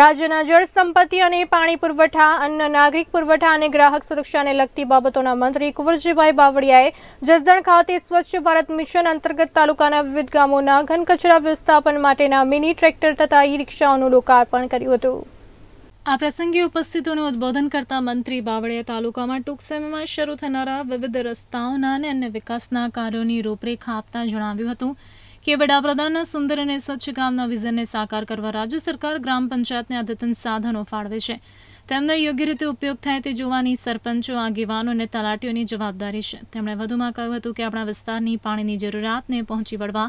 રાજ્યના જળ સંપત્તિ અને પાણી પુરવઠા અન્ન નાગરિક પુરવઠા અને ગ્રાહક સુરક્ષાને લગતી બાબતોના મંત્રી કુંવરજીભાઈ બાવળિયાએ જસદણ ખાતે સ્વચ્છ ભારત મિશન અંતર્ગત તાલુકાના વિવિધ ગામોના ઘનકચરા વ્યવસ્થાપન માટેના મિની ટ્રેક્ટર તથા ઈ રિક્ષાઓનું લોકાર્પણ કર્યું હતું આ પ્રસંગે ઉપસ્થિતોનું ઉદબોધન કરતા મંત્રી બાવળિયા તાલુકામાં ટૂંક સમયમાં શરૂ થનારા વિવિધ રસ્તાઓના અને અન્ય વિકાસના કાર્યોની રૂપરેખા આપતા જણાવ્યું હતું કે વડાપ્રધાનના સુંદર અને સ્વચ્છ ગામના વિઝનને સાકાર કરવા રાજ્ય સરકાર ગ્રામ પંચાયતને અદ્યતન સાધનો ફાળવે છે તેમનો યોગ્ય રીતે ઉપયોગ થાય તે જોવાની સરપંચો આગેવાનો અને તલાટીઓની જવાબદારી છે તેમણે વધુમાં કહ્યું હતું કે આપણા વિસ્તારની પાણીની જરૂરિયાતને પહોંચી વળવા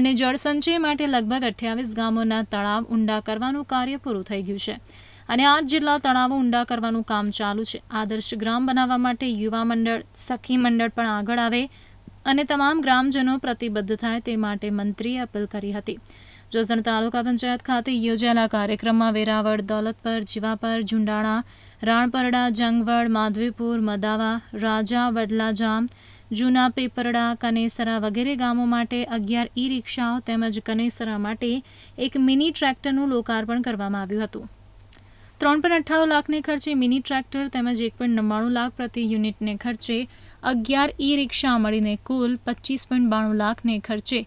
અને જળસંચય માટે લગભગ અઠ્યાવીસ ગામોના તળાવ ઊંડા કરવાનું કાર્ય પૂરું થઈ ગયું છે અને આઠ જિલ્લા તળાવો ઊંડા કરવાનું કામ ચાલુ છે આદર્શ ગ્રામ બનાવવા માટે યુવા મંડળ સખી મંડળ પણ આગળ આવે અને તમામ ગ્રામજનો પ્રતિબદ્ધ થાય તે માટે મંત્રીએ અપીલ કરી હતી જસદણ તાલુકા પંચાયત ખાતે યોજાયેલા કાર્યક્રમમાં વેરાવળ દોલતપર જીવાપર ઝુંડાણા રાણપરડા જંગવડ માધવીપુર મદાવા રાજા વડલાજામ જૂના પેપરડા કનેસરા વગેરે ગામો માટે અગિયાર ઈ રિક્ષાઓ તેમજ કનેસરા માટે એક મિની ટ્રેક્ટરનું લોકાર્પણ કરવામાં આવ્યું હતું ત્રણ પોઈન્ટ અઠ્ઠાણું લાખને ખર્ચે મિની ટ્રેક્ટર તેમજ એક પણ નવ્વાણું લાખ પ્રતિ યુનિટને ખર્ચે અગિયાર ઈ રિક્ષા મળીને કુલ પચીસ પોઈન્ટ બાણું લાખને ખર્ચે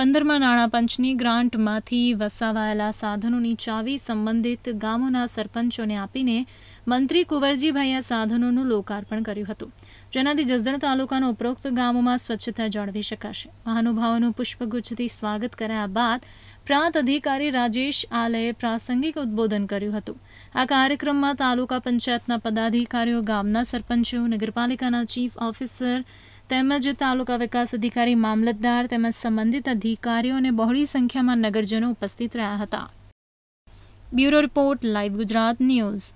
પંદરમાં પંચની ગ્રાન્ટમાંથી વસાવાયેલા સાધનોની ચાવી સંબંધિત ગામોના સરપંચોને આપીને મંત્રી કુંવરજીભાઈએ સાધનોનું લોકાર્પણ કર્યું હતું જેનાથી જસદણ તાલુકાના ઉપરોક્ત ગામોમાં સ્વચ્છતા જાળવી શકાશે મહાનુભાવોનું પુષ્પગુચ્છથી સ્વાગત કરાયા બાદ પ્રાંત અધિકારી રાજેશ આલેએ પ્રાસંગિક ઉદબોધન કર્યું હતું આ કાર્યક્રમમાં તાલુકા પંચાયતના પદાધિકારીઓ ગામના સરપંચો નગરપાલિકાના ચીફ ઓફિસર તેમજ તાલુકા વિકાસ અધિકારી મામલતદાર તેમજ સંબંધિત અધિકારીઓ અને બહોળી સંખ્યામાં નગરજનો ઉપસ્થિત રહ્યા હતા bureau report live Gujarat news